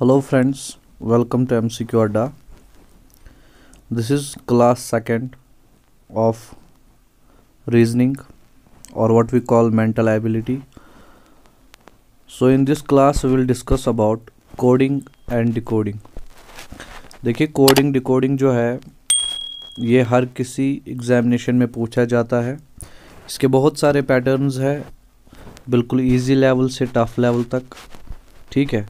Hello friends welcome to M C Adda this is class second of reasoning और what we call mental ability so in this class will discuss about coding and decoding देखिए coding decoding जो है ये हर किसी examination में पूछा जाता है इसके बहुत सारे पैटर्न्स हैं बिल्कुल ईजी लेवल से टफ लेवल तक ठीक है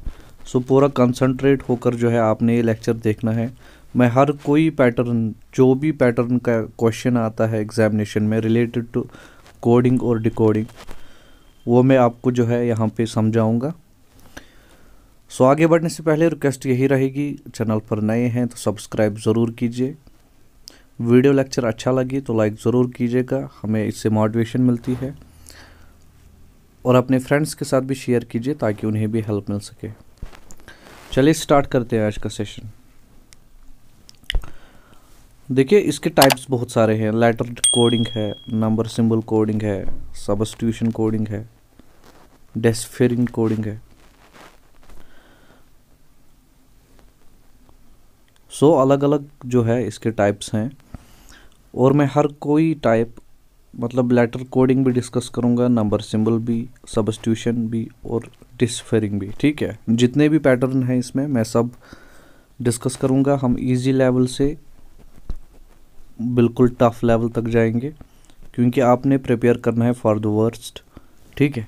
सो पूरा कंसंट्रेट होकर जो है आपने ये लेक्चर देखना है मैं हर कोई पैटर्न जो भी पैटर्न का क्वेश्चन आता है एग्जामिनेशन में रिलेटेड टू कोडिंग और डिकोडिंग वो मैं आपको जो है यहाँ पे समझाऊँगा सो आगे बढ़ने से पहले रिक्वेस्ट यही रहेगी चैनल पर नए हैं तो सब्सक्राइब ज़रूर कीजिए वीडियो लेक्चर अच्छा लगे तो लाइक ज़रूर कीजिएगा हमें इससे मोटिवेशन मिलती है और अपने फ्रेंड्स के साथ भी शेयर कीजिए ताकि उन्हें भी हेल्प मिल सके चलिए स्टार्ट करते हैं आज का सेशन देखिए इसके टाइप्स बहुत सारे हैं लेटर कोडिंग है नंबर सिंबल कोडिंग है सबस्टिट्यूशन कोडिंग है डेस्फेरिंग कोडिंग है सो so, अलग अलग जो है इसके टाइप्स हैं और मैं हर कोई टाइप मतलब लेटर कोडिंग भी डिस्कस करूँगा नंबर सिंबल भी सबस्टिट्यूशन भी और डिस्फेरिंग भी ठीक है जितने भी पैटर्न हैं इसमें मैं सब डिस्कस करूँगा हम इजी लेवल से बिल्कुल टफ लेवल तक जाएंगे क्योंकि आपने प्रिपेयर करना है फॉर द वर्स्ट ठीक है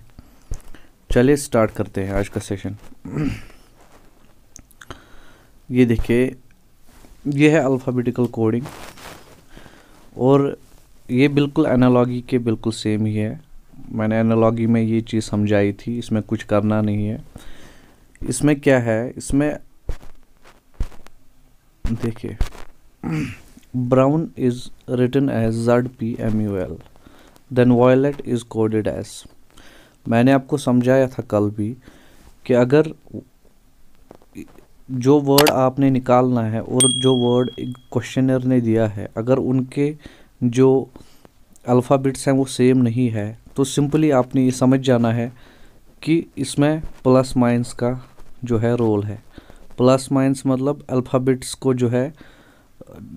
चलिए स्टार्ट करते हैं आज का सेशन ये देखिए ये है अल्फ़ाबेटिकल कोडिंग और ये बिल्कुल एनालॉगी के बिल्कुल सेम ही है मैंने एनालॉगी में ये चीज़ समझाई थी इसमें कुछ करना नहीं है इसमें क्या है इसमें देखिए brown is written as Z P M U L then violet is coded as मैंने आपको समझाया था कल भी कि अगर जो वर्ड आपने निकालना है और जो वर्ड क्वेश्चनर ने दिया है अगर उनके जो अल्फ़ाबेट्स हैं वो सेम नहीं है तो सिंपली आपने ये समझ जाना है कि इसमें प्लस माइनस का जो है रोल है प्लस माइनस मतलब अल्फ़ाबेट्स को जो है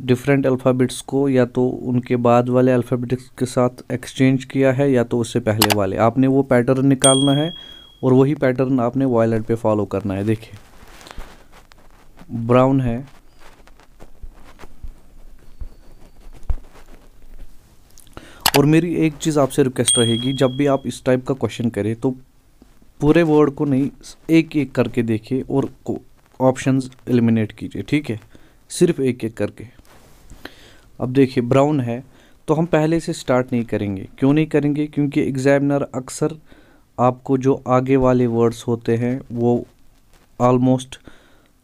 डिफरेंट अल्फ़ाबेट्स को या तो उनके बाद वाले अल्फ़ाबेट्स के साथ एक्सचेंज किया है या तो उससे पहले वाले आपने वो पैटर्न निकालना है और वही पैटर्न आपने वॉयलेट पे फॉलो करना है देखिए ब्राउन है और मेरी एक चीज़ आपसे रिक्वेस्ट रहेगी जब भी आप इस टाइप का क्वेश्चन करें तो पूरे वर्ड को नहीं एक एक करके देखिए और ऑप्शन एलिमिनेट कीजिए ठीक है सिर्फ एक एक करके अब देखिए ब्राउन है तो हम पहले से स्टार्ट नहीं करेंगे क्यों नहीं करेंगे क्योंकि एग्ज़ामिनर अक्सर आपको जो आगे वाले वर्ड्स होते हैं वो ऑलमोस्ट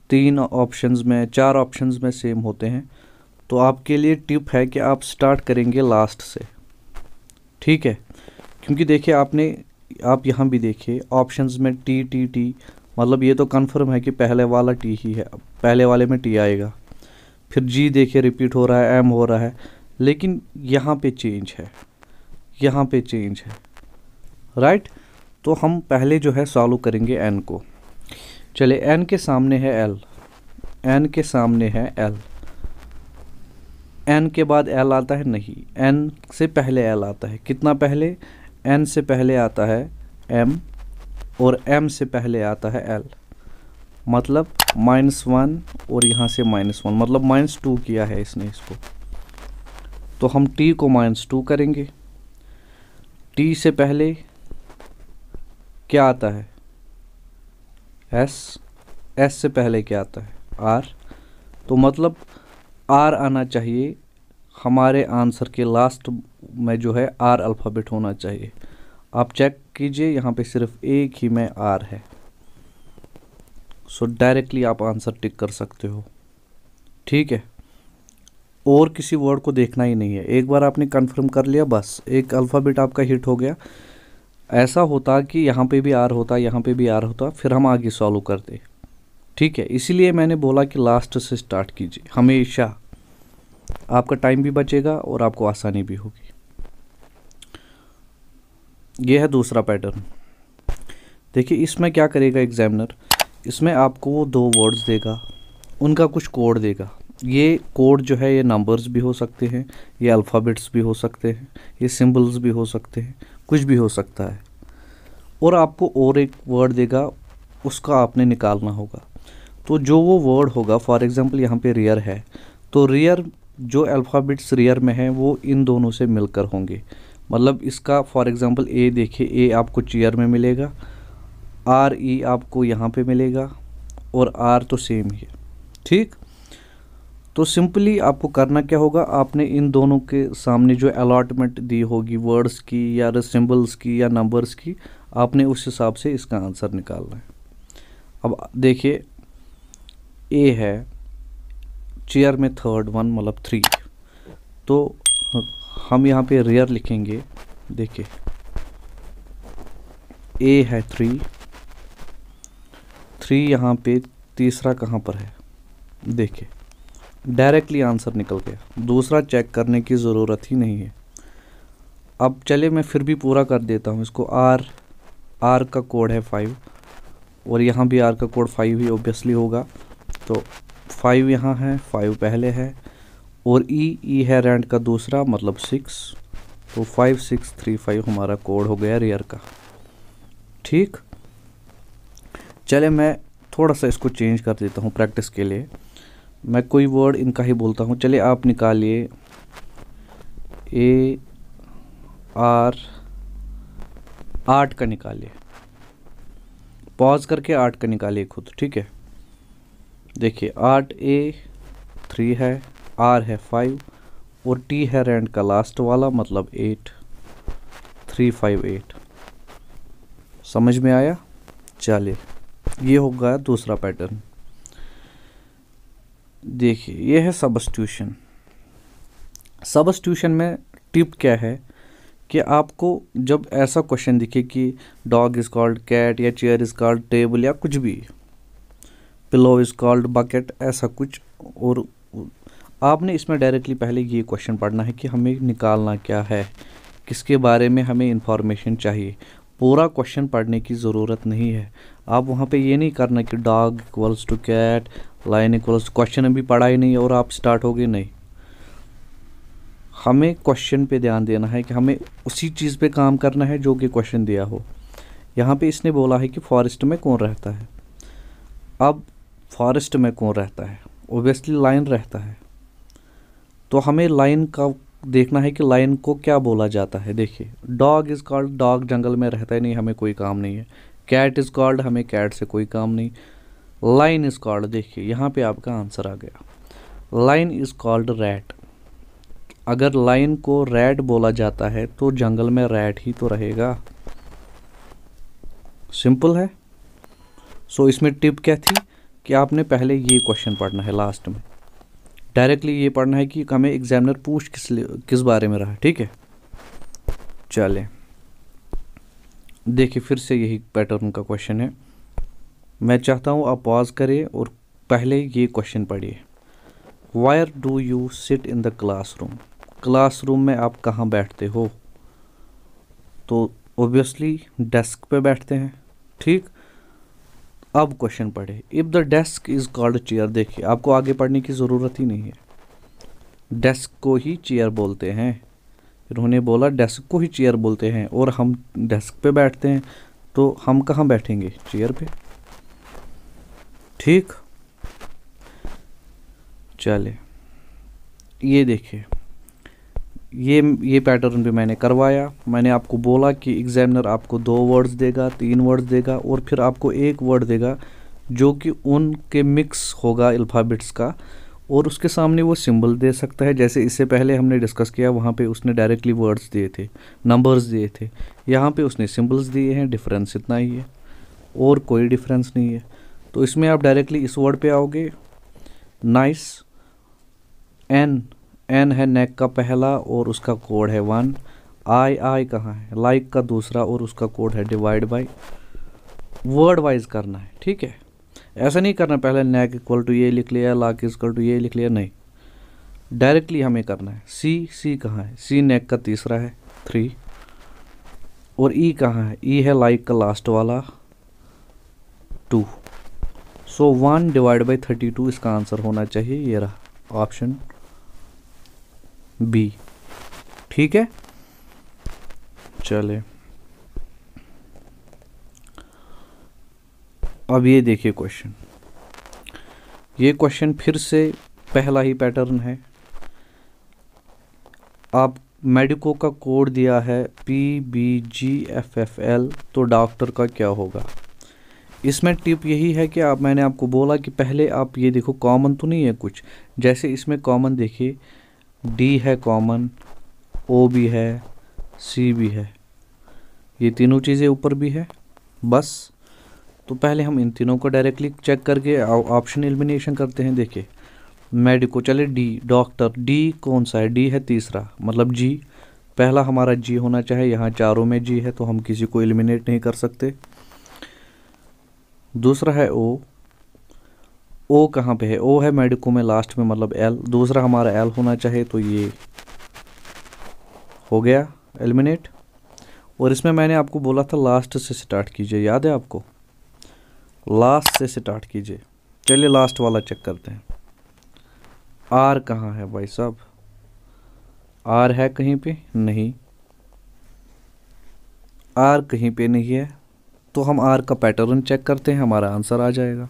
तीन ऑप्शंस में चार ऑप्शंस में सेम होते हैं तो आपके लिए टिप है कि आप स्टार्ट करेंगे लास्ट से ठीक है क्योंकि देखिए आपने आप यहाँ भी देखिए ऑप्शंस में टी टी टी मतलब ये तो कंफर्म है कि पहले वाला टी ही है पहले वाले में टी आएगा फिर जी देखिए रिपीट हो रहा है एम हो रहा है लेकिन यहाँ पे चेंज है यहाँ पे चेंज है राइट तो हम पहले जो है सॉल्व करेंगे एन को चले एन के सामने है एल एन के सामने है एल एन के बाद एल आता है नहीं एन से पहले एल आता है कितना पहले एन से पहले आता है एम और एम से पहले आता है एल मतलब माइनस वन और यहाँ से माइनस वन मतलब माइनस टू किया है इसने इसको तो हम टी को माइनस टू करेंगे टी से पहले क्या आता है एस एस से पहले क्या आता है आर तो मतलब आर आना चाहिए हमारे आंसर के लास्ट में जो है आर अल्फ़ाबेट होना चाहिए आप चेक कीजिए यहाँ पे सिर्फ एक ही में आर है सो so, डायरेक्टली आप आंसर टिक कर सकते हो ठीक है और किसी वर्ड को देखना ही नहीं है एक बार आपने कंफर्म कर लिया बस एक अल्फ़ाबेट आपका हिट हो गया ऐसा होता कि यहाँ पे भी आर होता यहाँ पे भी आर होता फिर हम आगे सॉल्व करते ठीक है इसीलिए मैंने बोला कि लास्ट से स्टार्ट कीजिए हमेशा आपका टाइम भी बचेगा और आपको आसानी भी होगी यह है दूसरा पैटर्न देखिए इसमें क्या करेगा एग्जामिनर इसमें आपको वो दो वर्ड्स देगा उनका कुछ कोड देगा ये कोड जो है ये नंबर्स भी हो सकते हैं ये अल्फ़ाबेट्स भी हो सकते हैं ये सिंबल्स भी हो सकते हैं कुछ भी हो सकता है और आपको और एक वर्ड देगा उसका आपने निकालना होगा तो जो वो वर्ड होगा फॉर एग्ज़ाम्पल यहाँ पे रियर है तो रियर जो अल्फ़ाबेट्स रियर में है वो इन दोनों से मिलकर होंगे मतलब इसका फॉर एग्ज़ाम्पल ए देखिए ए आपको चेयर में मिलेगा आर ई e आपको यहाँ पे मिलेगा और आर तो सेम ही है ठीक तो सिंपली आपको करना क्या होगा आपने इन दोनों के सामने जो अलाटमेंट दी होगी वर्ड्स की या सिम्बल्स की या नंबर्स की आपने उस हिसाब से इसका आंसर निकालना है अब देखिए ए है चेयर में थर्ड वन मतलब थ्री तो हम यहाँ पे रेयर लिखेंगे देखिए ए है थ्री थ्री यहाँ पे तीसरा कहाँ पर है देखिए डायरेक्टली आंसर निकल गया दूसरा चेक करने की ज़रूरत ही नहीं है अब चले मैं फिर भी पूरा कर देता हूँ इसको आर आर का कोड है फाइव और यहाँ भी आर का कोड फाइव ही ओबियसली होगा तो फाइव यहाँ है फाइव पहले है और ई e, ई e है रेंट का दूसरा मतलब सिक्स तो फाइव सिक्स थ्री फाइव हमारा कोड हो गया रेयर का ठीक चले मैं थोड़ा सा इसको चेंज कर देता हूँ प्रैक्टिस के लिए मैं कोई वर्ड इनका ही बोलता हूँ चले आप निकालिए ए आर आर्ट का निकालिए पॉज करके आर्ट का निकालिए खुद ठीक है देखिए आठ ए थ्री है आर है फाइव और टी है रेंट का लास्ट वाला मतलब एट थ्री फाइव एट समझ में आया चलिए ये हो गया दूसरा पैटर्न देखिए ये है सबस्ट्यूशन सबस्ट्यूशन में टिप क्या है कि आपको जब ऐसा क्वेश्चन दिखे कि डॉग इज़ कॉल्ड कैट या चेयर इज़ कॉल्ड टेबल या कुछ भी पिलो इज़ कॉल्ड बकेट ऐसा कुछ और आपने इसमें डायरेक्टली पहले ये क्वेश्चन पढ़ना है कि हमें निकालना क्या है किसके बारे में हमें इंफॉर्मेशन चाहिए पूरा क्वेश्चन पढ़ने की ज़रूरत नहीं है आप वहाँ पे ये नहीं करना कि dog equals to cat line equals question अभी पढ़ा ही नहीं और आप स्टार्ट हो गए नहीं हमें क्वेश्चन पे ध्यान देना है कि हमें उसी चीज़ पे काम करना है जो कि क्वेश्चन दिया हो यहाँ पे इसने बोला है कि फॉरेस्ट में कौन रहता है अब फॉरेस्ट में कौन रहता है ओबियसली लाइन रहता है तो हमें लाइन का देखना है कि लाइन को क्या बोला जाता है देखिए डॉग इज़ कॉल्ड डॉग जंगल में रहता ही नहीं हमें कोई काम नहीं है कैट इज़ कॉल्ड हमें कैट से कोई काम नहीं लाइन इज़ कॉल्ड देखिए यहाँ पे आपका आंसर आ गया लाइन इज़ कॉल्ड रैट अगर लाइन को रैट बोला जाता है तो जंगल में रैट ही तो रहेगा सिंपल है सो so, इसमें टिप क्या थी कि आपने पहले ये क्वेश्चन पढ़ना है लास्ट में डायरेक्टली ये पढ़ना है कि हमें एग्जामिनर पूछ किस किस बारे में रहा ठीक है चले देखिए फिर से यही पैटर्न का क्वेश्चन है मैं चाहता हूँ आप पॉज करें और पहले ये क्वेश्चन पढ़िए where do you sit in the classroom classroom में आप कहाँ बैठते हो तो ओबियसली डेस्क पे बैठते हैं ठीक अब क्वेश्चन पढ़े if the desk is called chair देखिए आपको आगे पढ़ने की ज़रूरत ही नहीं है डेस्क को ही चेयर बोलते हैं इन्होंने बोला डेस्क को ही चेयर बोलते हैं और हम डेस्क पे बैठते हैं तो हम कहाँ बैठेंगे चेयर पे ठीक चले ये देखिए ये ये पैटर्न भी मैंने करवाया मैंने आपको बोला कि एग्जामिनर आपको दो वर्ड्स देगा तीन वर्ड्स देगा और फिर आपको एक वर्ड देगा जो कि उनके मिक्स होगा अल्फ़ाबेट्स का और उसके सामने वो सिंबल दे सकता है जैसे इससे पहले हमने डिस्कस किया वहाँ पे उसने डायरेक्टली वर्ड्स दिए थे नंबर्स दिए थे यहाँ पे उसने सिंबल्स दिए हैं डिफरेंस इतना ही है और कोई डिफरेंस नहीं है तो इसमें आप डायरेक्टली इस वर्ड पे आओगे नाइस एन एन है नेक का पहला और उसका कोड है वन आई आई कहाँ है लाइक का दूसरा और उसका कोड है डिवाइड बाई वर्ड वाइज करना है ठीक है ऐसा नहीं करना पहले नेक इक्वल टू ये लिख लिया लाक इक्वल टू ये लिख लिया नहीं डायरेक्टली हमें करना है सी सी कहाँ है सी नेक का तीसरा है थ्री और ई e कहाँ है ई e है लाइक का लास्ट वाला two so one divide by thirty two इसका आंसर होना चाहिए ये रहा ऑप्शन बी ठीक है चले अब ये देखिए क्वेश्चन ये क्वेश्चन फिर से पहला ही पैटर्न है आप मेडिको का कोड दिया है P B G F F L तो डॉक्टर का क्या होगा इसमें टिप यही है कि आप मैंने आपको बोला कि पहले आप ये देखो कॉमन तो नहीं है कुछ जैसे इसमें कॉमन देखिए डी है कॉमन ओ भी है सी भी है ये तीनों चीज़ें ऊपर भी है बस तो पहले हम इन तीनों को डायरेक्टली चेक करके ऑप्शन एलिमिनेशन करते हैं देखिए मेडिको चले डी डॉक्टर डी कौन सा है डी है तीसरा मतलब जी पहला हमारा जी होना चाहिए यहाँ चारों में जी है तो हम किसी को एलिमिनेट नहीं कर सकते दूसरा है ओ ओ कहाँ पे है ओ है मेडिको में लास्ट में मतलब एल दूसरा हमारा एल होना चाहिए तो ये हो गया एलिमिनेट और इसमें मैंने आपको बोला था लास्ट से स्टार्ट कीजिए याद है आपको लास्ट से स्टार्ट कीजिए चलिए लास्ट वाला चेक करते हैं आर कहाँ है भाई साहब आर है कहीं पे नहीं आर कहीं पे नहीं है तो हम आर का पैटर्न चेक करते हैं हमारा आंसर आ जाएगा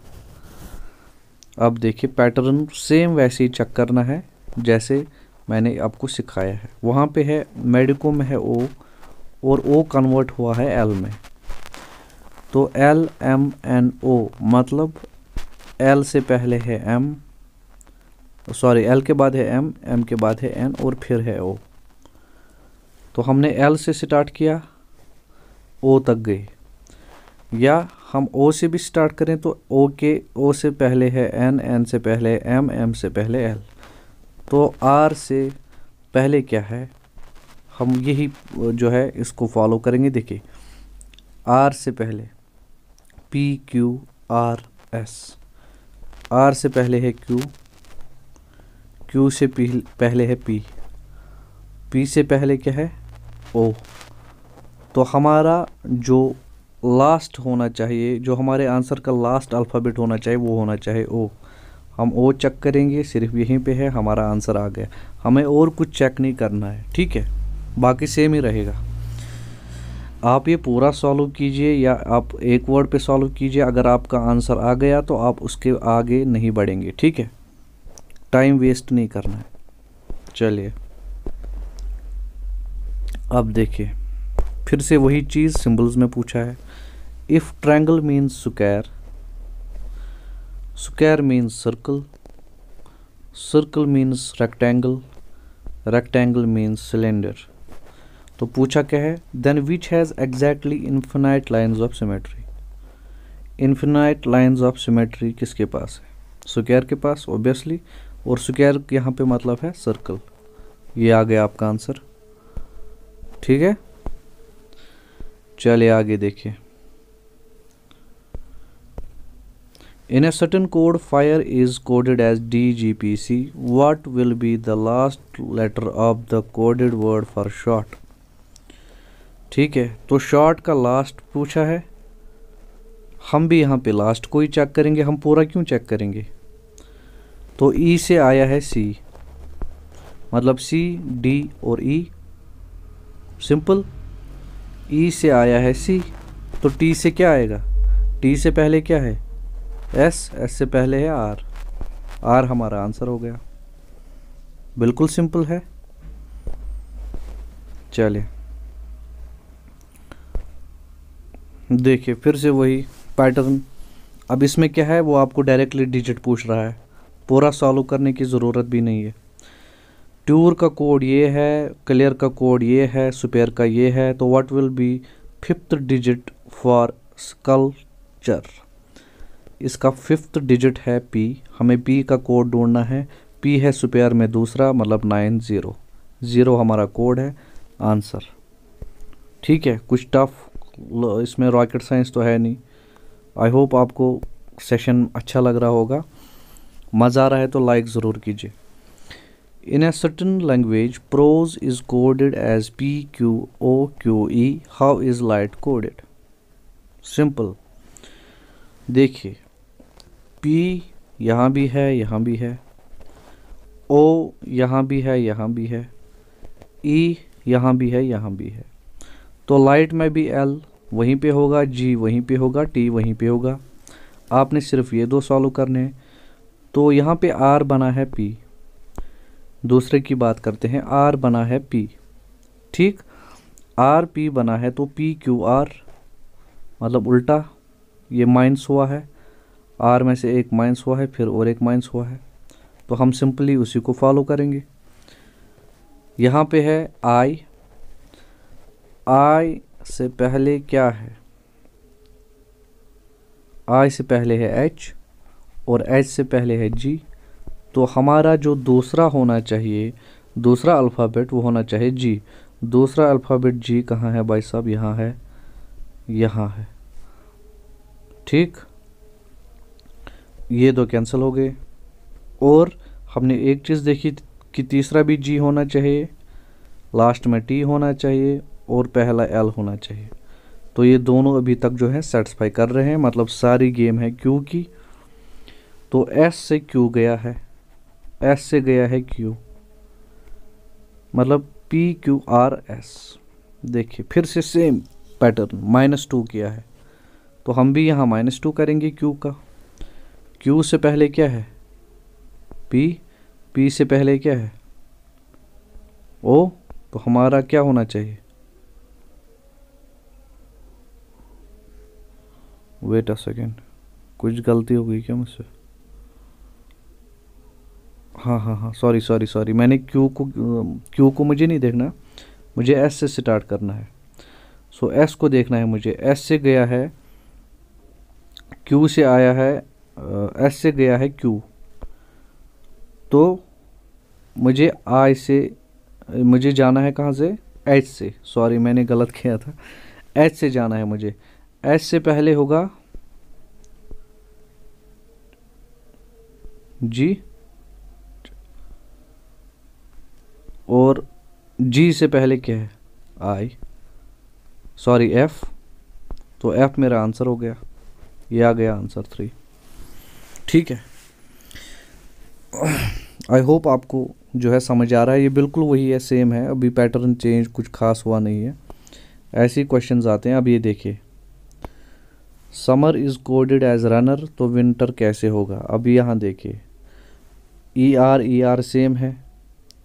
अब देखिए पैटर्न सेम वैसे ही चेक करना है जैसे मैंने आपको सिखाया है वहाँ पे है मेडिको में है ओ और ओ कन्वर्ट हुआ है एल में तो एल एम एन ओ मतलब एल से पहले है एम सॉरी एल के बाद है एम एम के बाद है एन और फिर है ओ तो हमने एल से स्टार्ट किया ओ तक गए या हम ओ से भी स्टार्ट करें तो ओ के ओ से पहले है एन एन से पहले एम एम से पहले एल तो आर से पहले क्या है हम यही जो है इसको फॉलो करेंगे देखिए आर से पहले P Q R S R से पहले है क्यू क्यू से पहले है पी पी से पहले क्या है ओ तो हमारा जो लास्ट होना चाहिए जो हमारे आंसर का लास्ट अल्फ़ाबेट होना चाहिए वो होना चाहिए ओ हम ओ चेक करेंगे सिर्फ यहीं पे है हमारा आंसर आ गया हमें और कुछ चेक नहीं करना है ठीक है बाकी सेम ही रहेगा आप ये पूरा सॉल्व कीजिए या आप एक वर्ड पे सॉल्व कीजिए अगर आपका आंसर आ गया तो आप उसके आगे नहीं बढ़ेंगे ठीक है टाइम वेस्ट नहीं करना है चलिए अब देखिए फिर से वही चीज़ सिंबल्स में पूछा है if triangle means square square means circle circle means rectangle rectangle means cylinder तो पूछा क्या है then which has exactly infinite lines of symmetry infinite lines of symmetry किसके पास है स्क्वायर के पास ऑब्वियसली और स्क्वायर यहाँ पे मतलब है सर्कल ये आ गया आपका आंसर ठीक है चलिए आगे देखिए In a certain code, fire is coded as DGPC. What will be the last letter of the coded word for shot? ठीक है तो शॉर्ट का लास्ट पूछा है हम भी यहाँ पे लास्ट को ही चेक करेंगे हम पूरा क्यों चेक करेंगे तो ई e से आया है सी मतलब सी डी और ई सिंपल ई से आया है सी तो टी से क्या आएगा टी से पहले क्या है एस एस से पहले है आर आर हमारा आंसर हो गया बिल्कुल सिंपल है चलिए देखिए फिर से वही पैटर्न अब इसमें क्या है वो आपको डायरेक्टली डिजिट पूछ रहा है पूरा सॉल्व करने की ज़रूरत भी नहीं है ट्यूर का कोड ये है क्लियर का कोड ये है सुपेयर का ये है तो what will be fifth digit for sculpture इसका फिफ्थ डिजिट है पी हमें पी का कोड ढूंढना है पी है सुपेयर में दूसरा मतलब नाइन ज़ीरो ज़ीरो हमारा कोड है आंसर ठीक है कुछ टफ इसमें रॉकेट साइंस तो है नहीं आई होप आपको सेशन अच्छा लग रहा होगा मज़ा आ रहा है तो लाइक ज़रूर कीजिए in a language prose is coded as P Q O Q E how is light coded simple देखिए पी यहाँ भी है यहाँ भी है ओ यहाँ भी है यहाँ भी है ई यहाँ भी है यहाँ भी है तो लाइट में भी एल वहीं पे होगा जी वहीं पे होगा टी वहीं पे होगा आपने सिर्फ ये दो सॉल्व करने हैं तो यहाँ पे आर बना है पी दूसरे की बात करते हैं आर बना है पी ठीक आर पी बना है तो पी क्यू आर मतलब उल्टा ये माइनस हुआ है आर में से एक माइनस हुआ है फिर और एक माइनस हुआ है तो हम सिंपली उसी को फॉलो करेंगे यहाँ पे है आई आई से पहले क्या है आई से पहले है एच और एच से पहले है जी तो हमारा जो दूसरा होना चाहिए दूसरा अल्फ़ाबेट वो होना चाहिए जी दूसरा अल्फ़ाबेट जी कहाँ है भाई साहब यहाँ है यहाँ है ठीक ये दो कैंसिल हो गए और हमने एक चीज़ देखी कि तीसरा भी जी होना चाहिए लास्ट में टी होना चाहिए और पहला एल होना चाहिए तो ये दोनों अभी तक जो है सेटिस्फाई कर रहे हैं मतलब सारी गेम है क्यू की तो एस से क्यू गया है एस से गया है क्यू मतलब पी क्यू आर एस देखिए फिर से सेम पैटर्न माइनस टू किया है तो हम भी यहाँ माइनस टू करेंगे क्यू का क्यू से पहले क्या है पी पी से पहले क्या है ओ तो हमारा क्या होना चाहिए वेट अ सेकेंड कुछ गलती हो गई क्या मुझसे हाँ हाँ हाँ सॉरी सॉरी सॉरी मैंने क्यू को क्यू को मुझे नहीं देखना मुझे एस से स्टार्ट करना है सो so, एस को देखना है मुझे एस से गया है क्यू से आया है एस से गया है क्यू तो मुझे आई से मुझे जाना है कहाँ से एच से सॉरी मैंने गलत किया था एच से जाना है मुझे एच से पहले होगा जी और जी से पहले क्या है आई सॉरी एफ तो एफ मेरा आंसर हो गया ये आ गया आंसर थ्री ठीक है आई होप आपको जो है समझ आ रहा है ये बिल्कुल वही है सेम है अभी पैटर्न चेंज कुछ खास हुआ नहीं है ऐसे क्वेश्चन आते हैं अब ये देखिए summer is coded as runner तो विंटर कैसे होगा अब यहाँ देखिए E R E R same है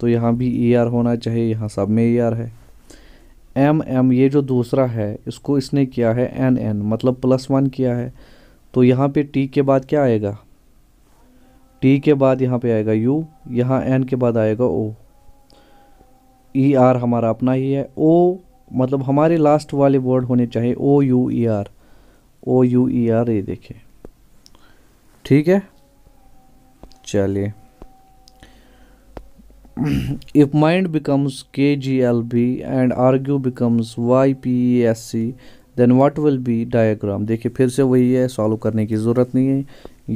तो यहाँ भी ई e आर होना चाहिए यहाँ सब में ई e आर है एम एम ये जो दूसरा है इसको इसने किया है एन एन मतलब प्लस वन किया है तो यहाँ पे टी के बाद क्या आएगा टी के बाद यहाँ पे आएगा यू यहाँ एन के बाद आएगा ओ ई आर हमारा अपना ही है ओ मतलब हमारे लास्ट वाले वर्ड होने चाहिए O U E R O U E R ये देखें ठीक है चलिए if mind becomes K G L B and argue becomes Y P S C then what will be diagram देखिए फिर से वही है सॉल्व करने की ज़रूरत नहीं है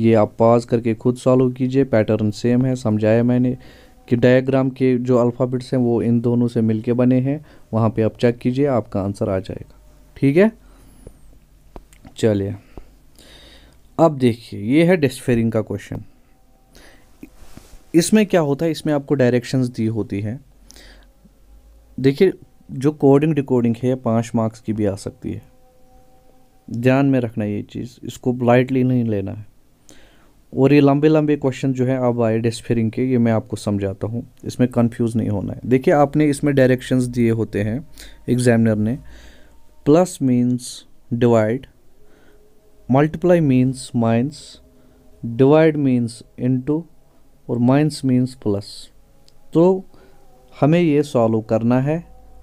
ये आप पॉज करके खुद सॉल्व कीजिए पैटर्न सेम है समझाया मैंने कि डायग्राम के जो अल्फ़ाबेट्स हैं वो इन दोनों से मिलके बने हैं वहाँ पे आप चेक कीजिए आपका आंसर आ जाएगा ठीक है चलिए अब देखिए ये है डिस्फेरिंग का क्वेश्चन इसमें क्या होता है इसमें आपको डायरेक्शंस दी होती हैं देखिए जो कोडिंग डिकोडिंग है पाँच मार्क्स की भी आ सकती है ध्यान में रखना ये चीज़ इसको लाइटली नहीं लेना है और ये लंबे लंबे क्वेश्चन जो है अब आए डिस्फेरिंग के ये मैं आपको समझाता हूँ इसमें कंफ्यूज नहीं होना है देखिए आपने इसमें डायरेक्शंस दिए होते हैं एग्जामिनर ने plus means divide multiply means minus divide means into और माइंस मीन्स प्लस तो हमें ये सॉल्व करना है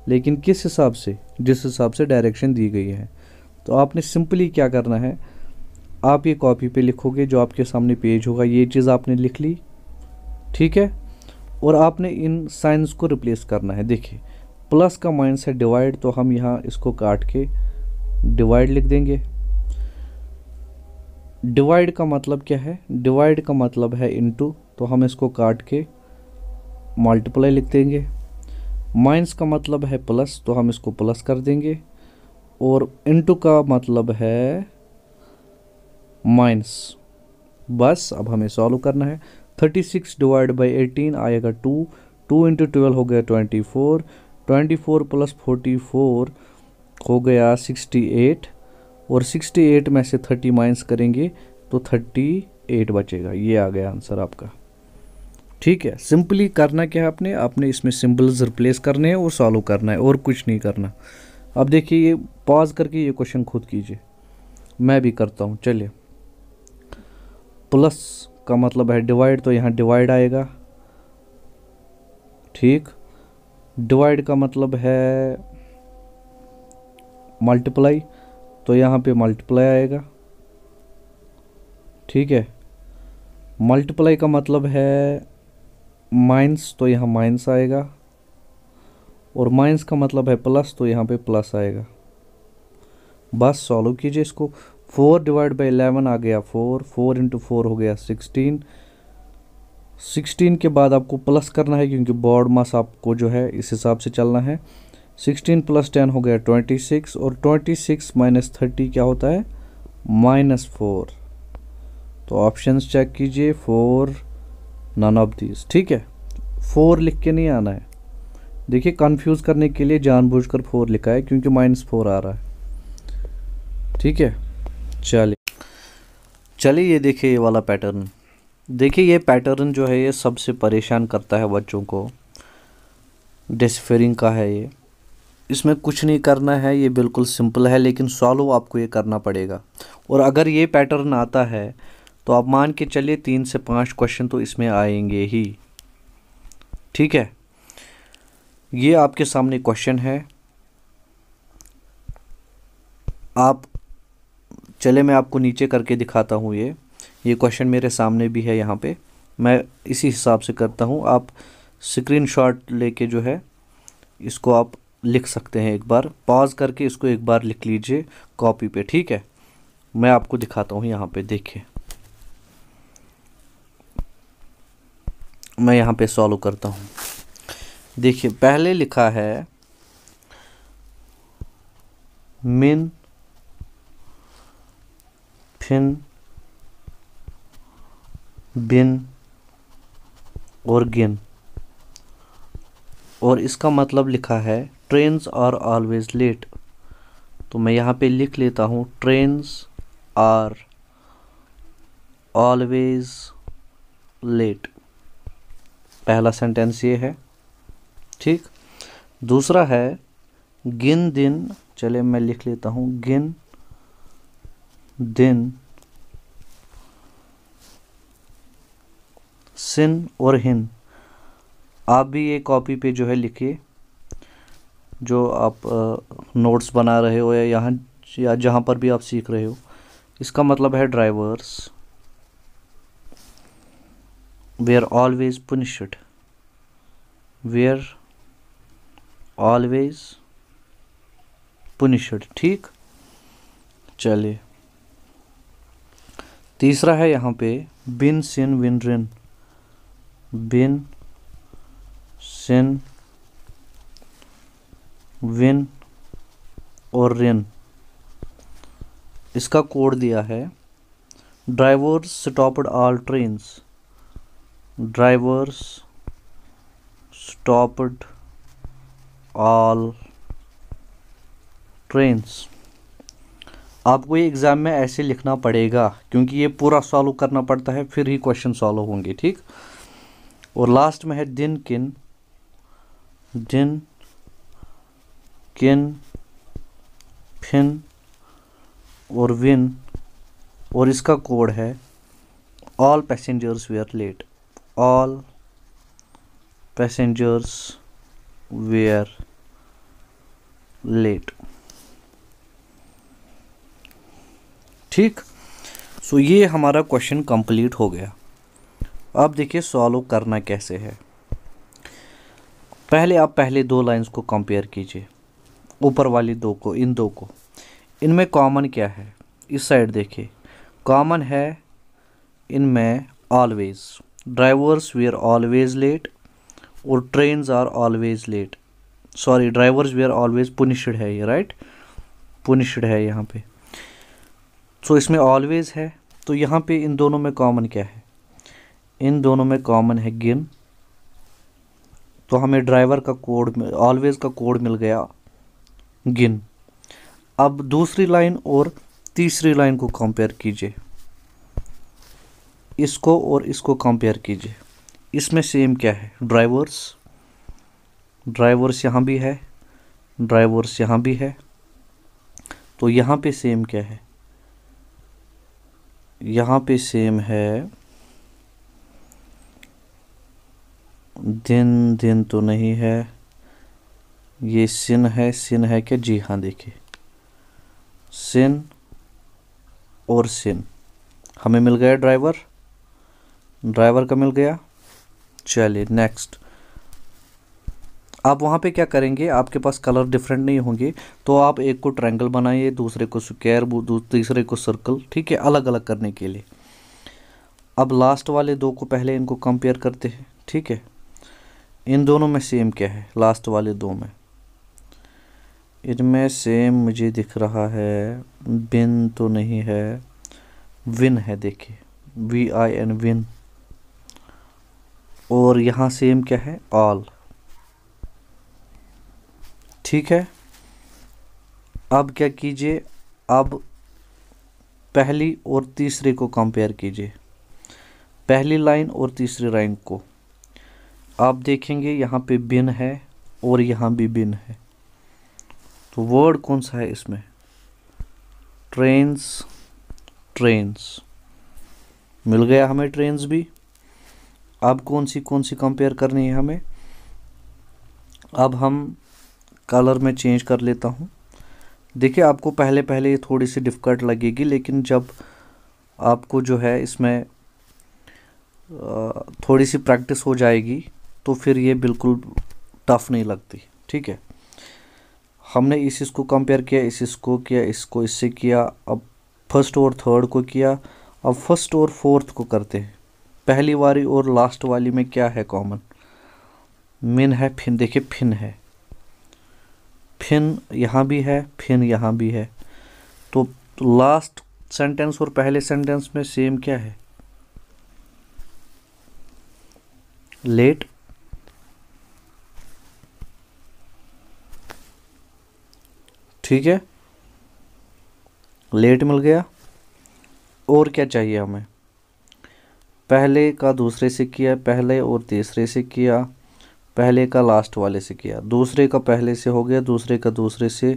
लेकिन किस हिसाब से जिस हिसाब से डायरेक्शन दी गई है तो आपने सिंपली क्या करना है आप ये कॉपी पे लिखोगे जो आपके सामने पेज होगा ये चीज़ आपने लिख ली ठीक है और आपने इन साइंस को रिप्लेस करना है देखिए प्लस का माइनस है डिवाइड तो हम यहाँ इसको काट के डिवाइड लिख देंगे डिवाइड का मतलब क्या है डिवाइड का मतलब है इनटू तो हम इसको काट के मल्टीप्लाई लिख देंगे माइनस का मतलब है प्लस तो हम इसको प्लस कर देंगे और इनटू का मतलब है माइनस बस अब हमें सॉल्व करना है thirty six divide by eighteen आएगा टू टू इंटू ट्वेल्व हो गया twenty four twenty four plus forty four हो गया सिक्सटी एट और सिक्सटी एट में से थर्टी माइनस करेंगे तो थर्टी एट बचेगा ये आ गया आंसर आपका ठीक है सिंपली करना क्या है आपने आपने इसमें सिंबल्स रिप्लेस करने हैं और सॉल्व करना है और कुछ नहीं करना अब देखिए ये पॉज करके ये क्वेश्चन खुद कीजिए मैं भी करता हूँ चलिए प्लस का मतलब है डिवाइड तो यहाँ डिवाइड आएगा ठीक डिवाइड का मतलब है मल्टीप्लाई तो यहाँ पे मल्टीप्लाई आएगा ठीक है मल्टीप्लाई का मतलब है माइंस तो यहाँ माइंस आएगा और माइंस का मतलब है प्लस तो यहाँ पे प्लस आएगा बस सॉल्व कीजिए इसको फोर डिवाइड बाई एलेवन आ गया फोर फोर इंटू फोर हो गया सिक्सटीन सिक्सटीन के बाद आपको प्लस करना है क्योंकि बॉड मास आपको जो है इस हिसाब से चलना है सिक्सटीन प्लस टेन हो गया ट्वेंटी सिक्स और ट्वेंटी सिक्स माइनस थर्टी क्या होता है माइनस फोर तो ऑप्शन चेक कीजिए फोर नन ऑफ दीज ठीक है फोर लिख के नहीं आना है देखिए कंफ्यूज करने के लिए जानबूझकर फोर लिखा है क्योंकि माइनस फोर आ रहा है ठीक है चलिए चलिए ये देखिए ये वाला पैटर्न देखिए ये पैटर्न जो है ये सबसे परेशान करता है बच्चों को डिस्फेरिंग का है ये इसमें कुछ नहीं करना है ये बिल्कुल सिंपल है लेकिन सॉल्व आपको ये करना पड़ेगा और अगर ये पैटर्न आता है तो आप मान के चलिए तीन से पाँच क्वेश्चन तो इसमें आएंगे ही ठीक है ये आपके सामने क्वेश्चन है आप चले मैं आपको नीचे करके दिखाता हूँ ये ये क्वेश्चन मेरे सामने भी है यहाँ पे मैं इसी हिसाब से करता हूँ आप स्क्रीन शॉट लेके जो है इसको आप लिख सकते हैं एक बार पॉज करके इसको एक बार लिख लीजिए कॉपी पे ठीक है मैं आपको दिखाता हूँ यहाँ पे देखिए मैं यहाँ पे सॉल्व करता हूँ देखिए पहले लिखा है मिन डिस्टिंक्शन बिन गिन और इसका मतलब लिखा है ट्रेन्स आर ऑलवेज लेट तो मैं यहाँ पे लिख लेता हूँ ट्रेन्स आर ऑलवेज लेट पहला सेंटेंस ये है ठीक दूसरा है गिन दिन चले मैं लिख लेता हूँ गिन दिन सिन और हिन आप भी ये कॉपी पे जो है लिखिए जो आप नोट्स बना रहे हो या यहाँ या जहाँ पर भी आप सीख रहे हो इसका मतलब है drivers we are always punished we are always punished ठीक चलिए तीसरा है यहाँ पे बिन सिन विन रिन बिन सिन विन और रिन इसका कोड दिया है drivers stopped all trains drivers stopped all trains आपको ये एग्ज़ाम में ऐसे लिखना पड़ेगा क्योंकि ये पूरा सॉल्व करना पड़ता है फिर ही क्वेश्चन सॉल्व होंगे ठीक और लास्ट में है दिन किन दिन किन फिन और विन और इसका कोड है all passengers were late all passengers were late ठीक सो so, ये हमारा क्वेश्चन कंप्लीट हो गया अब देखिए सॉल्व करना कैसे है पहले आप पहले दो लाइंस को कंपेयर कीजिए ऊपर वाली दो को इन दो को इनमें कॉमन क्या है इस साइड देखिए कॉमन है इनमें always drivers we are always late और trains are always late sorry drivers we are always punished है ये राइट पुनिशड है यहाँ पे सो so, इसमें ऑलवेज है तो यहाँ पे इन दोनों में कॉमन क्या है इन दोनों में कॉमन है गिन तो हमें ड्राइवर का कोड ऑलवेज का कोड मिल गया गिन अब दूसरी लाइन और तीसरी लाइन को कंपेयर कीजिए इसको और इसको कंपेयर कीजिए इसमें सेम क्या है ड्राइवर्स ड्राइवर्स यहाँ भी है ड्राइवर्स यहाँ भी है तो यहाँ पे सेम क्या है यहाँ पे सेम है दिन दिन तो नहीं है ये सिन है सिन है क्या जी हाँ देखिए सिन और सिन हमें मिल गया ड्राइवर ड्राइवर का मिल गया चलिए नेक्स्ट आप वहाँ पे क्या करेंगे आपके पास कलर डिफरेंट नहीं होंगे तो आप एक को ट्रायंगल बनाइए दूसरे को स्क्वायर तीसरे को सर्कल ठीक है अलग अलग करने के लिए अब लास्ट वाले दो को पहले इनको कंपेयर करते हैं ठीक है इन दोनों में सेम क्या है लास्ट वाले दो में इनमें सेम मुझे दिख रहा है बिन तो नहीं है विन है देखिए वी आई एन विन और यहाँ सेम क्या है ऑल ठीक है अब क्या कीजिए अब पहली और तीसरे को कंपेयर कीजिए पहली लाइन और तीसरी लाइन को आप देखेंगे यहाँ पे बिन है और यहाँ भी बिन है तो वर्ड कौन सा है इसमें ट्रेन्स ट्रेन्स मिल गया हमें ट्रेन्स भी अब कौन सी कौन सी कंपेयर करनी है हमें अब हम कलर में चेंज कर लेता हूँ देखिए आपको पहले पहले ये थोड़ी सी डिफ़िकल्ट लगेगी लेकिन जब आपको जो है इसमें थोड़ी सी प्रैक्टिस हो जाएगी तो फिर ये बिल्कुल टफ नहीं लगती ठीक है हमने इस इसको कंपेयर किया इस इसको किया इसको इससे किया अब फर्स्ट और थर्ड को किया अब फर्स्ट और फोर्थ को करते हैं पहली वाली और लास्ट वाली में क्या है कॉमन मिन है फिन देखिए फिन है फिन यहाँ भी है फिन यहाँ भी है तो लास्ट सेंटेंस और पहले सेंटेंस में सेम क्या है लेट ठीक है लेट मिल गया और क्या चाहिए हमें पहले का दूसरे से किया पहले और तीसरे से किया पहले का लास्ट वाले से किया दूसरे का पहले से हो गया दूसरे का दूसरे से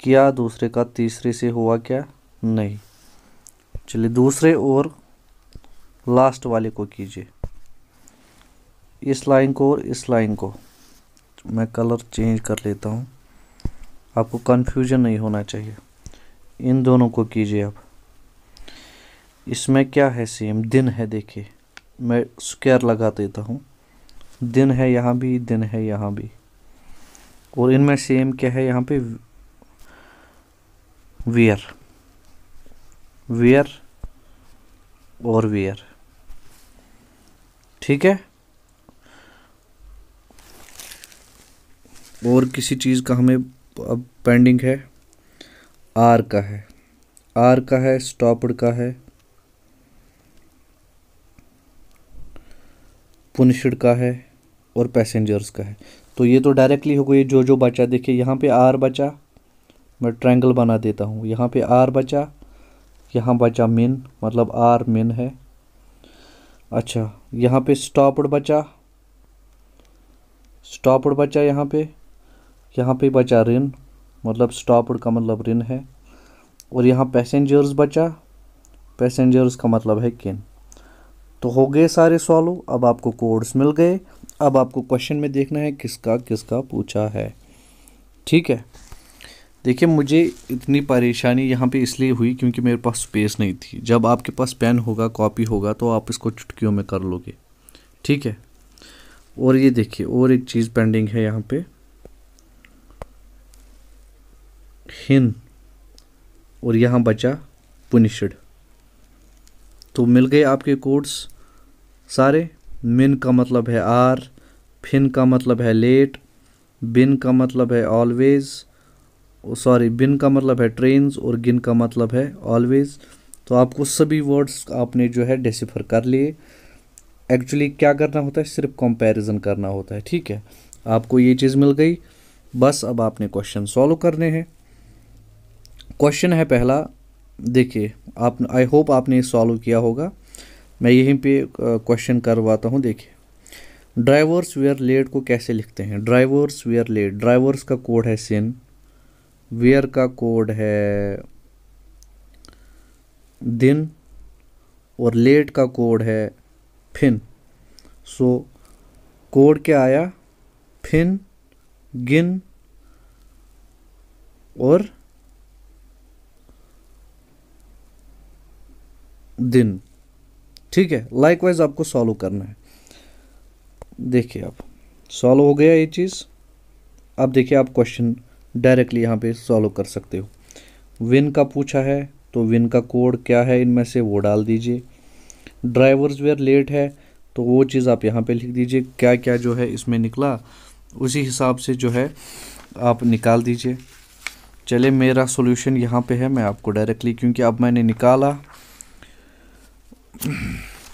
किया दूसरे का तीसरे से हुआ क्या नहीं चलिए दूसरे और लास्ट वाले को कीजिए इस लाइन को और इस लाइन को मैं कलर चेंज कर लेता हूँ आपको कन्फ्यूजन नहीं होना चाहिए इन दोनों को कीजिए आप इसमें क्या है सेम दिन है देखिए मैं स्क्वायर लगा देता हूँ दिन है यहाँ भी दिन है यहाँ भी और इनमें सेम क्या है यहाँ पे वेयर वेयर और वेयर ठीक है और किसी चीज़ का हमें अब पेंडिंग है आर का है आर का है स्टॉपड का है पुनिशड का है और पैसेंजर्स का है तो ये तो डायरेक्टली हो गई जो जो बचा देखिए यहाँ पे आर बचा मैं ट्रायंगल बना देता हूँ यहाँ पे आर बचा यहाँ बचा मिन मतलब आर मिन है अच्छा यहाँ पे स्टॉपड बचा स्टॉपड बचा यहाँ पे यहाँ पे बचा ऋण मतलब स्टॉपड का मतलब ऋण है और यहाँ पैसेंजर्स बचा पैसेंजर्स का मतलब है किन तो हो गए सारे सॉल्व अब आपको कोड्स मिल गए अब आपको क्वेश्चन में देखना है किसका किसका पूछा है ठीक है देखिए मुझे इतनी परेशानी यहाँ पे इसलिए हुई क्योंकि मेरे पास स्पेस नहीं थी जब आपके पास पेन होगा कॉपी होगा तो आप इसको चुटकियों में कर लोगे ठीक है और ये देखिए और एक चीज़ पेंडिंग है यहाँ पर हिन और यहाँ बचा पुनिशड तो मिल गए आपके कोड्स सारे मिन का मतलब है आर फिन का मतलब है लेट बिन का मतलब है ऑलवेज़ सॉरी बिन का मतलब है ट्रेन्स और गिन का मतलब है ऑलवेज़ तो आपको सभी वर्ड्स आपने जो है डिसिफर कर लिए एक्चुअली क्या करना होता है सिर्फ कंपैरिजन करना होता है ठीक है आपको ये चीज़ मिल गई बस अब आपने क्वेश्चन सॉल्व करने हैं क्वेश्चन है पहला देखिए आप आई होप आपने सॉल्व किया होगा मैं यहीं पे क्वेश्चन करवाता हूँ देखिए ड्राइवर्स वेयर लेट को कैसे लिखते हैं ड्राइवर्स वेयर लेट ड्राइवर्स का कोड है सिन वेयर का कोड है दिन और लेट का कोड है फिन सो कोड क्या आया फिन गिन और दिन ठीक है लाइकवाइज आपको सॉल्व करना है देखिए आप सॉल्व हो गया ये चीज़ अब देखिए आप क्वेश्चन डायरेक्टली यहाँ पे सॉल्व कर सकते हो विन का पूछा है तो विन का कोड क्या है इनमें से वो डाल दीजिए ड्राइवर्स वेयर लेट है तो वो चीज़ आप यहाँ पे लिख दीजिए क्या क्या जो है इसमें निकला उसी हिसाब से जो है आप निकाल दीजिए चले मेरा सॉल्यूशन यहाँ पे है मैं आपको डायरेक्टली क्योंकि अब मैंने निकाला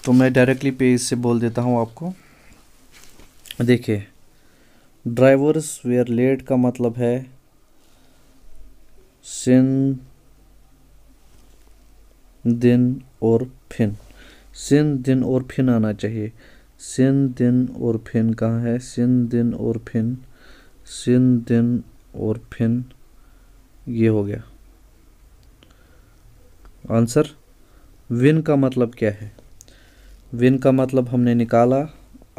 तो मैं डायरेक्टली पेज से बोल देता हूँ आपको देखिए ड्राइवर्स वेयर लेट का मतलब है सिन दिन और फिन सिन दिन और फिन आना चाहिए सिन दिन और फिन कहाँ है सिन दिन और फिन सिन दिन और फिन ये हो गया आंसर विन का मतलब क्या है विन का मतलब हमने निकाला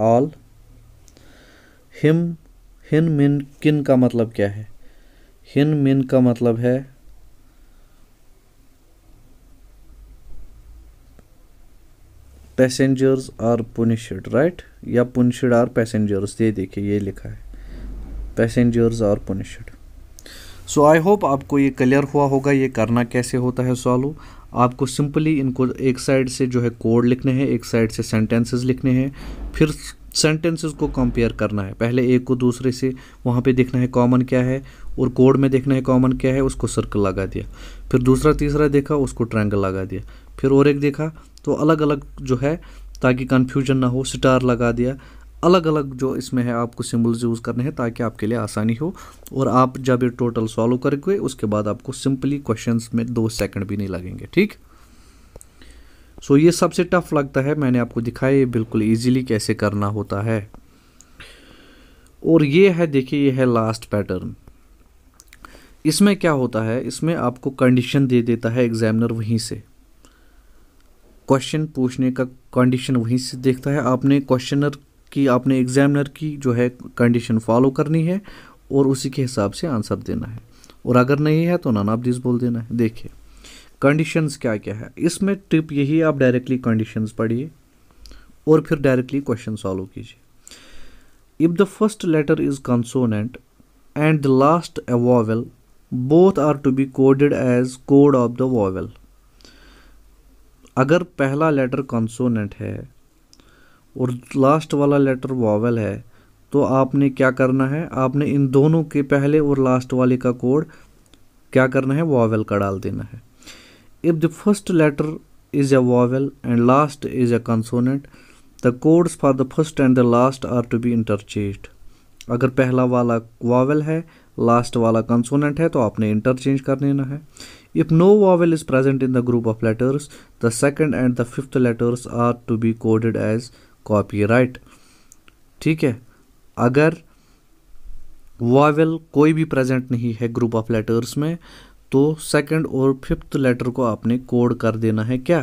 ऑल हिम हिन मिन किन का मतलब क्या है हिन मिन का मतलब है पैसेंजर्स आर पुनिशड राइट या पुनिशड आर पैसेंजर्स ये देखिए ये लिखा है passengers are punished so I hope आपको ये क्लियर हुआ होगा ये करना कैसे होता है सॉल्व आपको सिंपली इनको एक साइड से जो है कोड लिखने हैं एक साइड से सेंटेंसेस लिखने हैं फिर सेंटेंसेस को कंपेयर करना है पहले एक को दूसरे से वहाँ पे देखना है कॉमन क्या है और कोड में देखना है कॉमन क्या है उसको सर्कल लगा दिया फिर दूसरा तीसरा देखा उसको ट्रायंगल लगा दिया फिर और एक देखा तो अलग अलग जो है ताकि कन्फ्यूजन ना हो स्टार लगा दिया अलग अलग जो इसमें है आपको सिम्बल्स यूज़ करने हैं ताकि आपके लिए आसानी हो और आप जब ये टोटल सॉल्व करके उसके बाद आपको सिंपली क्वेश्चंस में दो सेकंड भी नहीं लगेंगे ठीक सो so, ये सबसे टफ लगता है मैंने आपको दिखाया ये बिल्कुल इजीली कैसे करना होता है और ये है देखिए ये है लास्ट पैटर्न इसमें क्या होता है इसमें आपको कंडीशन दे देता है एग्जामिनर वहीं से क्वेश्चन पूछने का कंडीशन वहीं से देखता है आपने क्वेश्चनर कि आपने एग्जामिनर की जो है कंडीशन फॉलो करनी है और उसी के हिसाब से आंसर देना है और अगर नहीं है तो नन ऑफ दिस बोल देना है देखिए कंडीशंस क्या क्या है इसमें टिप यही आप डायरेक्टली कंडीशंस पढ़िए और फिर डायरेक्टली क्वेश्चन सॉल्व कीजिए if the first letter is consonant and the last a vowel both are to be coded as code of the vowel अगर पहला लेटर कंसोनेंट है और लास्ट वाला लेटर वावल है तो आपने क्या करना है आपने इन दोनों के पहले और लास्ट वाले का कोड क्या करना है वावल का डाल देना है if the first letter is a vowel and last is a consonant the codes for the first and the last are to be interchange अगर पहला वाला वावल है लास्ट वाला कंसोनेंट है तो आपने इंटरचेंज कर लेना है if no vowel is present in the group of letters the second and the fifth letters are to be coded as copyright ठीक है अगर वॉवल कोई भी प्रेजेंट नहीं है ग्रुप ऑफ लेटर्स में तो सेकंड और फिफ्थ लेटर को आपने कोड कर देना है क्या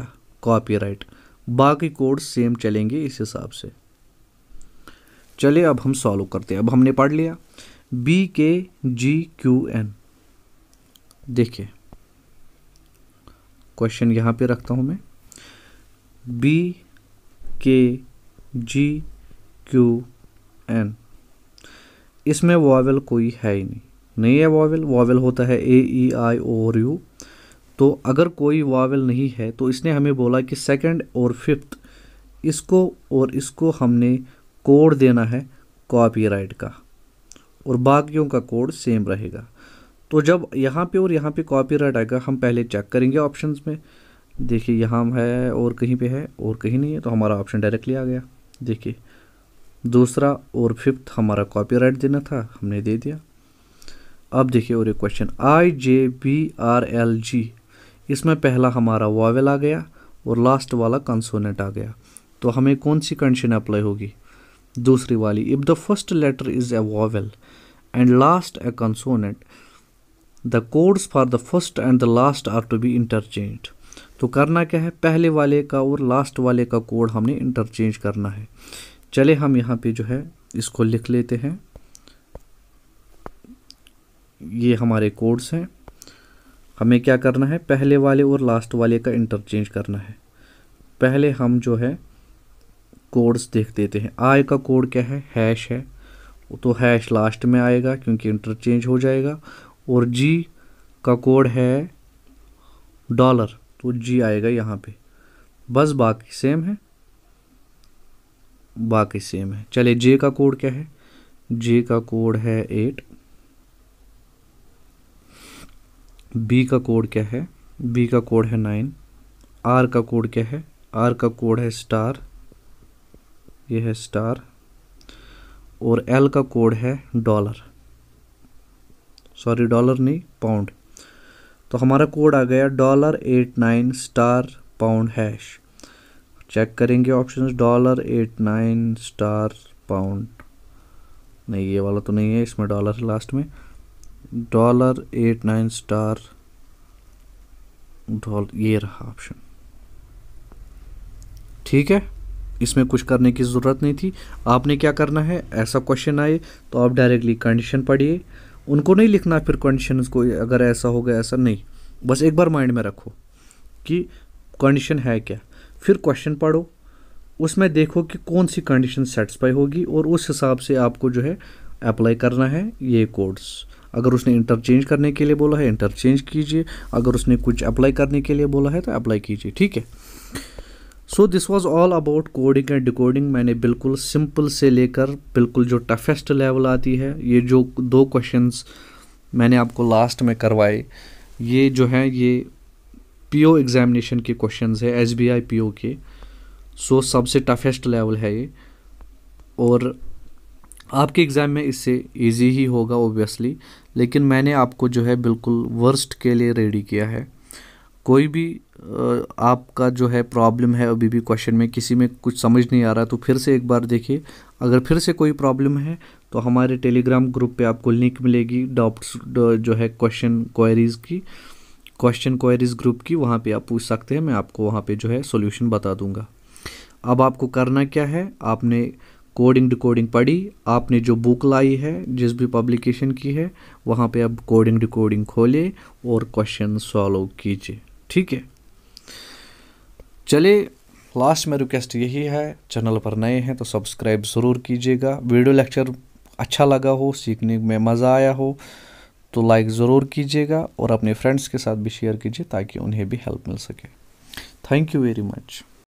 कॉपीराइट बाकी कोड सेम चलेंगे इस हिसाब से चलिए अब हम सॉल्व करते हैं अब हमने पढ़ लिया B K G Q N देखिए क्वेश्चन यहाँ पे रखता हूँ मैं B K G Q N इसमें वॉवल कोई है ही नहीं नहीं है वॉवल वॉवल होता है ए ई आई ओ और यू तो अगर कोई वॉवल नहीं है तो इसने हमें बोला कि सेकंड और फिफ्थ इसको और इसको हमने कोड देना है कॉपीराइट का और बाकियों का कोड सेम रहेगा तो जब यहाँ पे और यहाँ पे कॉपीराइट आएगा हम पहले चेक करेंगे ऑप्शंस में देखिए यहाँ है और कहीं पे है और कहीं नहीं है तो हमारा ऑप्शन डायरेक्टली आ गया देखिए दूसरा और फिफ्थ हमारा कॉपीराइट देना था हमने दे दिया अब देखिए और एक question I J B R L G इसमें पहला हमारा वॉवेल आ गया और लास्ट वाला कंसोनेट आ गया तो हमें कौन सी कंडीशन अप्लाई होगी दूसरी वाली if the first letter is a vowel and last a consonant the codes for the first and the last are to be interchanged तो करना क्या है पहले वाले का और लास्ट वाले का कोड हमने इंटरचेंज करना है चले हम यहाँ पे जो है इसको लिख लेते हैं ये हमारे कोड्स हैं हमें क्या करना है पहले वाले और लास्ट वाले का इंटरचेंज करना है पहले हम जो है कोड्स देख देते हैं आय का कोड क्या है हैश है तो हैश लास्ट में आएगा क्योंकि इंटरचेंज हो जाएगा और जी का कोड है डॉलर तो जी आएगा यहाँ पे बस बाकी सेम है बाकी सेम है चलिए जे का कोड क्या है जे का कोड है एट बी का कोड क्या है बी का कोड है नाइन आर का कोड क्या है आर का कोड है स्टार ये है स्टार और एल का कोड है डॉलर सॉरी डॉलर नहीं पाउंड तो हमारा कोड आ गया dollar eight nine star pound hash check करेंगे option dollar eight nine star pound नहीं ये वाला तो नहीं है इसमें डॉलर है लास्ट में dollar eight nine star dollar ये रहा ऑप्शन ठीक है इसमें कुछ करने की ज़रूरत नहीं थी आपने क्या करना है ऐसा क्वेश्चन आए तो आप डायरेक्टली कंडीशन पढ़िए उनको नहीं लिखना फिर कंडीशन को अगर ऐसा हो गया ऐसा नहीं बस एक बार माइंड में रखो कि कंडीशन है क्या फिर क्वेश्चन पढ़ो उसमें देखो कि कौन सी कंडीशन सेटिस्फाई होगी और उस हिसाब से आपको जो है अप्लाई करना है ये कोड्स अगर उसने इंटरचेंज करने के लिए बोला है इंटरचेंज कीजिए अगर उसने कुछ अप्लाई करने के लिए बोला है तो अप्लाई कीजिए ठीक है so this was all about coding and decoding मैंने बिल्कुल सिंपल से लेकर बिल्कुल जो टफेस्ट लेवल आती है ये जो दो क्वेश्चंस मैंने आपको लास्ट में करवाए ये जो है ये पीओ एग्जामिनेशन के क्वेश्चंस है एसबीआई पीओ के सो so, सबसे टफेस्ट लेवल है ये और आपके एग्ज़ाम में इससे इजी ही होगा ओबियसली लेकिन मैंने आपको जो है बिल्कुल वर्स्ट के लिए रेडी किया है कोई भी आपका जो है प्रॉब्लम है अभी भी क्वेश्चन में किसी में कुछ समझ नहीं आ रहा तो फिर से एक बार देखिए अगर फिर से कोई प्रॉब्लम है तो हमारे टेलीग्राम ग्रुप पे आपको लिंक मिलेगी डॉप्ट जो है क्वेश्चन क्वेरीज़ की क्वेश्चन क्वेरीज़ ग्रुप की वहाँ पे आप पूछ सकते हैं मैं आपको वहाँ पे जो है सॉल्यूशन बता दूंगा अब आपको करना क्या है आपने कोडिंग डिकोडिंग पढ़ी आपने जो बुक लाई है जिस भी पब्लिकेशन की है वहाँ पे आप कोडिंग डिकोडिंग खोलिए और क्वेश्चन सॉल्व कीजिए ठीक है चलिए लास्ट में रिक्वेस्ट यही है चैनल पर नए हैं तो सब्सक्राइब ज़रूर कीजिएगा वीडियो लेक्चर अच्छा लगा हो सीखने में मज़ा आया हो तो लाइक ज़रूर कीजिएगा और अपने फ्रेंड्स के साथ भी शेयर कीजिए ताकि उन्हें भी हेल्प मिल सके थैंक यू वेरी मच